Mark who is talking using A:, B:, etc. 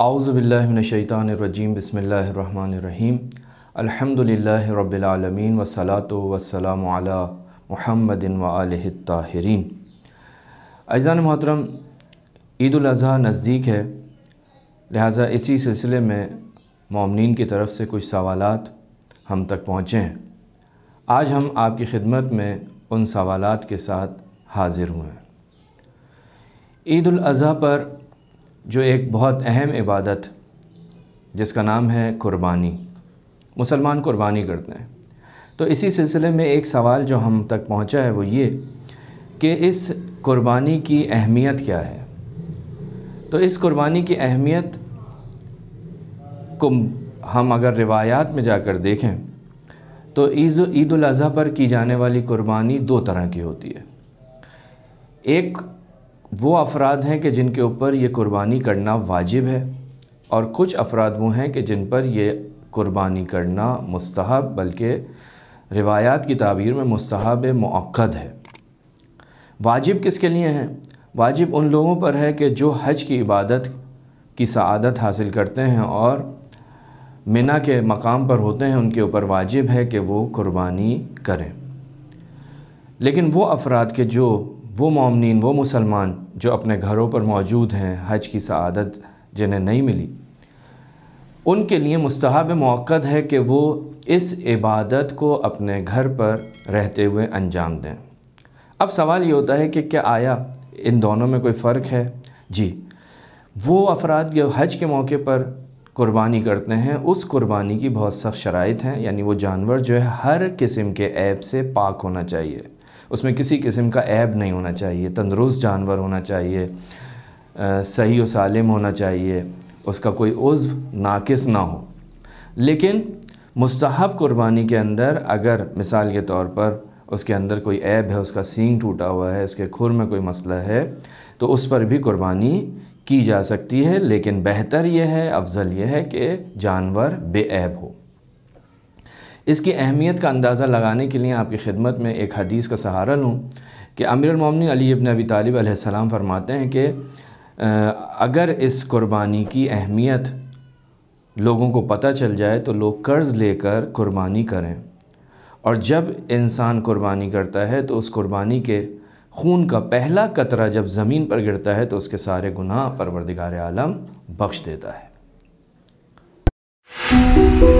A: आउज़बिल्लिनशैतानरजीम बसमीम अलहमदिल्ला रबालमीन वसलात वसलाम महमदिन वाहरीन अजान मोहतरम ईदाजी नज़दीक है लिहाजा इसी सिलसिले में ममिन की तरफ से कुछ सवाल हम तक पहुँचे हैं आज हम आपकी खिदमत में उन सवाल के साथ हाज़िर हुए हैं ईद अज़ी पर जो एक बहुत अहम इबादत जिसका नाम है कुर्बानी मुसलमान कुर्बानी करते हैं तो इसी सिलसिले में एक सवाल जो हम तक पहुंचा है वो ये कि इस कुर्बानी की अहमियत क्या है तो इस कुर्बानी की अहमियत को हम अगर रिवायात में जाकर देखें तो ईद अज़ी पर की जाने वाली कुर्बानी दो तरह की होती है एक वो अफराद हैं कि जिनके ऊपर ये कुर्बानी करना वाजिब है और कुछ अफराद वो हैं कि जिन पर ये कुर्बानी करना मुस्तहब बल्कि रिवायात की तबीर में मुस्तहब मक्द है वाजिब किसके लिए हैं वाजिब उन लोगों पर है कि जो हज की इबादत की सआदत हासिल करते हैं और मिना के मकाम पर होते हैं उनके ऊपर वाजिब है कि वो कुर्बानी करें लेकिन वो अफराद के जो वो ममिन वो मुसलमान जो अपने घरों पर मौजूद हैं हज की सदत जिन्हें नहीं मिली उनके लिए मुस्तहब मौक़द है कि वो इस इबादत को अपने घर पर रहते हुए अंजाम दें अब सवाल ये होता है कि क्या आया इन दोनों में कोई फ़र्क है जी वो अफराद जो हज के मौके पर कुर्बानी करते हैं उस कुर्बानी की बहुत सख्त शराइ हैं यानी वो जानवर जो है हर किस्म के ऐप से पाक होना चाहिए उसमें किसी किस्म का ऐब नहीं होना चाहिए तंदरुस्त जानवर होना चाहिए आ, सही और सालिम होना चाहिए उसका कोई उज्व नाकस ना हो लेकिन मुस्तहब कुर्बानी के अंदर अगर मिसाल के तौर पर उसके अंदर कोई ऐब है उसका सींग टूटा हुआ है उसके खुर में कोई मसला है तो उस पर भी कुर्बानी की जा सकती है लेकिन बेहतर यह है अफजल यह है कि जानवर बेऐब हो इसकी अहमियत का अंदाज़ा लगाने के लिए आपकी खिदमत में एक हदीस का सहारा लूँ कि अमीरमिन अली इबन अबी तालब आसमाम फरमाते हैं कि अगर इस कुर्बानी की अहमियत लोगों को पता चल जाए तो लोग कर्ज़ लेकर कुर्बानी करें और जब इंसान कुर्बानी करता है तो उस कुर्बानी के खून का पहला कतरा जब ज़मीन पर गिरता है तो उसके सारे गुनाह परवरदिगार आलम बख्श देता है